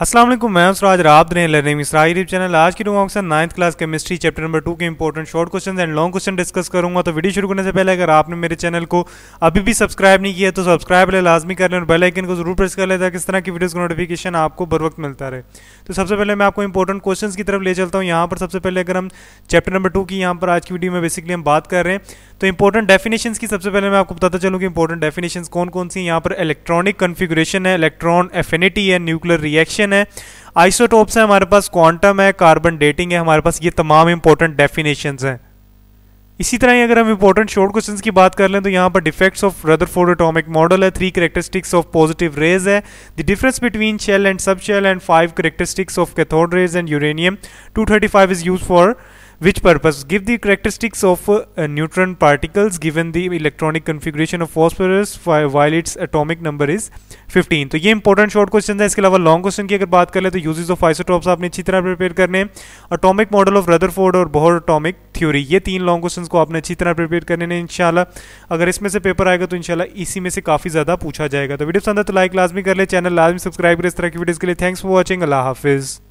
असलम मैं सराज राब ने लर्निंग मिसरा यूट्यूब चैनल आज की रूम ऑक्सन ninth class chemistry chapter number two के important short question and long question discuss करूंगा तो वीडियो शुरू करने से पहले अगर आपने मेरे चैनल को अभी भी सब्सक्राइब नहीं किया तो सब्सक्राइब ले लाजमी कर लें और बेलाइकन को जरूर प्रेस कर लेता है किस तरह की वीडियोज़ का नोटिफिकेशन आपको बर वक्त मिलता रहे तो सबसे पहले मैं आपको इंपॉर्टेंट क्वेश्चन की तरफ ले चलता हूँ यहाँ पर सबसे पहले अगर हम चैप्टर नंबर टू की यहाँ पर आज की वीडियो में बेसिकली हम बात कर रहे हैं तो इंपॉर्टेंट डेफिनेशन की सबसे पहले मैं आपको बताता चलूँ कि इंपॉर्टेंट डेफिनेशन कौन कौन सी यहाँ पर इलेक्ट्रॉनिक कन्फिग्रेशन है इलेक्ट्रॉन एफिनिटी है न्यूक्लियर रिएक्शन डेफिनेशन है आइसोटोप्स है हमारे पास क्वांटम है कार्बन डेटिंग है हमारे पास ये तमाम इंपॉर्टेंट डेफिनेशंस हैं इसी तरह ही अगर हम इंपॉर्टेंट शॉर्ट क्वेश्चंस की बात कर लें तो यहाँ पर defects of Rutherford atomic model है three characteristics of positive rays है the difference between shell and sub shell and five characteristics of cathode rays and uranium 235 is use for which purpose give the characteristics of uh, neutron particles given the electronic configuration of phosphorus while its atomic number is 15 तो ये important short question है इसके अलावा long question की अगर बात कर ले तो यूजेस ऑफ आइसोटॉप्स आपने अच्छी तरह प्रिपेयर करने हैं अटोमिक मॉडल ऑफ रदरफोर्ड और बोहर अटोमिक थ्योरी ये तीन लॉन्ग क्वेश्चन को आपने अच्छी तरह प्रिपेयर करने हैं इंशाल्लाह अगर इसमें से पेपर आएगा तो इंशाल्लाह इसी में से काफ़ी ज़्यादा पूछा जाएगा तो वीडियो पसंद है तो लाइक लाजमी कर ले चैनल लाजमी सब्सक्राइब करें इस तरह की वीडियो के लिए थैंक्स फॉर वॉचिंग अल्लाह हाफिज़